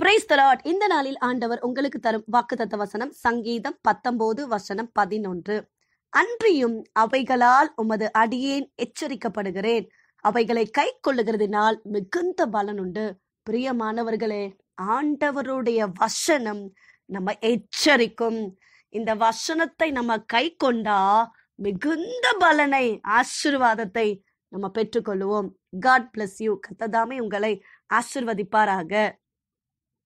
price தலாட் இந்த நாளில் ஆண்டவர் உங்களுக்கு தரும் வாக்குத்தத்த வசனம் சங்கீதம் பத்தொன்பது வசனம் பதினொன்று அன்றியும் அவைகளால் உமது அடியேன் எச்சரிக்கப்படுகிறேன் அவைகளை கை கொள்ளுகிறதுனால் மிகுந்த பலன் உண்டு பிரியமானவர்களே ஆண்டவருடைய வசனம் நம்ம எச்சரிக்கும் இந்த வசனத்தை நம்ம கை கொண்டா மிகுந்த பலனை ஆசிர்வாதத்தை நம்ம பெற்றுக்கொள்வோம் காட் பிளஸ் யூ கத்ததாமே உங்களை ஆசிர்வதிப்பாராக